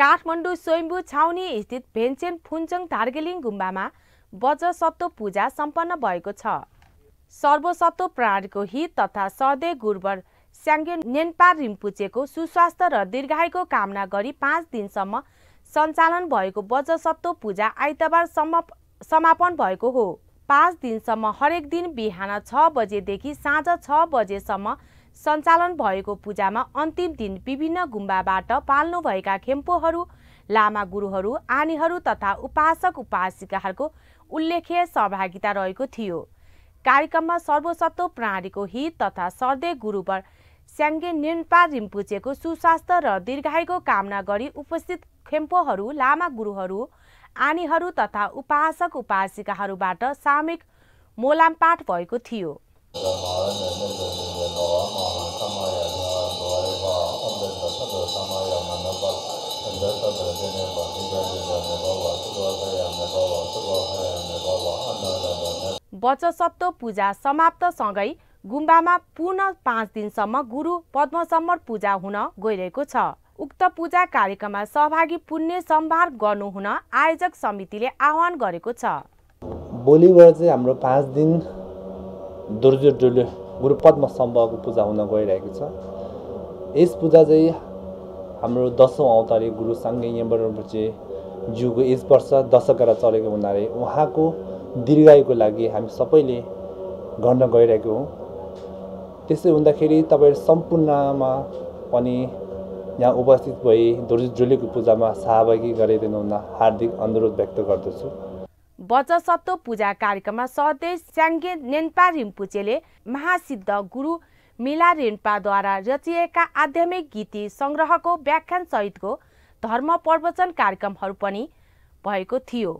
काठमाडौँ स्वयम्भू छाउनी स्थित भेन्चेन फुन्चङ धार्गेलिङ गुम्बामा वज्रसत्व पूजा सम्पन्न भएको छ सर्वसत्व प्रणालीको हित तथा सधैँ गुरुवर स्याङ्गे नेन्पा रिम्पुचेको सुस्वास्थ्य र दीर्घायुको कामना गरी पाँच दिनसम्म सञ्चालन भएको वज्रसत्व पूजा आइतबार समापन भएको हो पाँच दिनसम्म हरेक दिन बिहान छ बजेदेखि साँझ छ बजेसम्म सञ्चालन भएको पूजामा अन्तिम दिन विभिन्न गुम्बाबाट पाल्नुभएका खेम्पोहरू लामा गुरुहरू आनीहरू तथा उपासक उपासिकाहरूको उल्लेखीय सहभागिता रहेको थियो कार्यक्रममा सर्वसत्व प्रणालीको हित तथा सर्दे गुरुवर स्याङ्गे नेन्पा रिम्पुचेको सुस्वास्थ्य र दीर्घायुको कामना गरी उपस्थित खेम्पोहरू लामा गुरुहरू आनीहरू तथा उपासक उपासिकाहरूबाट सामूहिक मोलामपाठ भएको थियो sama yamma na ba anzarta गुम्बामा पुनः पाँच दिनसम्म गुरु पद्मसम्मर पूजा हुन गइरहेको छ उक्त पूजा कार्यक्रममा सहभागी पुण्य सम्भार गर्नु हुन आयोजक समितिले आह्वान गरेको छ भोलिबाट चाहिँ हाम्रो पाँच दिन दुर्जु डुल्यो गुरु पद्मसम्भको पूजा हुन गइरहेको छ यस पूजा चाहिँ हाम्रो दसौँ अवतारे गुरु साङ्गे यमबरपछि ज्यूको यस वर्ष दशकरा चलेको हुनाले उहाँको दीर्घायुको लागि हामी सबैले गर्न गइरहेको हौँ त्यसै हुँदाखेरि तपाईँहरू सम्पूर्णमा पनि यहाँ उपस्थित भई दुर्जी जुलीको पूजामा सहभागी गराइदिनु हुन हार्दिक अनुरोध व्यक्त गर्दछु बचसत्व पूजा कार्यक्रममा सदेश स्याङ्गे नेन्पा रिम्पुचेले महासिद्ध गुरु मिला रेन्पाद्वारा रचिएका आध्यात्मिक गीति सङ्ग्रहको व्याख्यानसहितको धर्म प्रवचन कार्यक्रमहरू पनि भएको थियो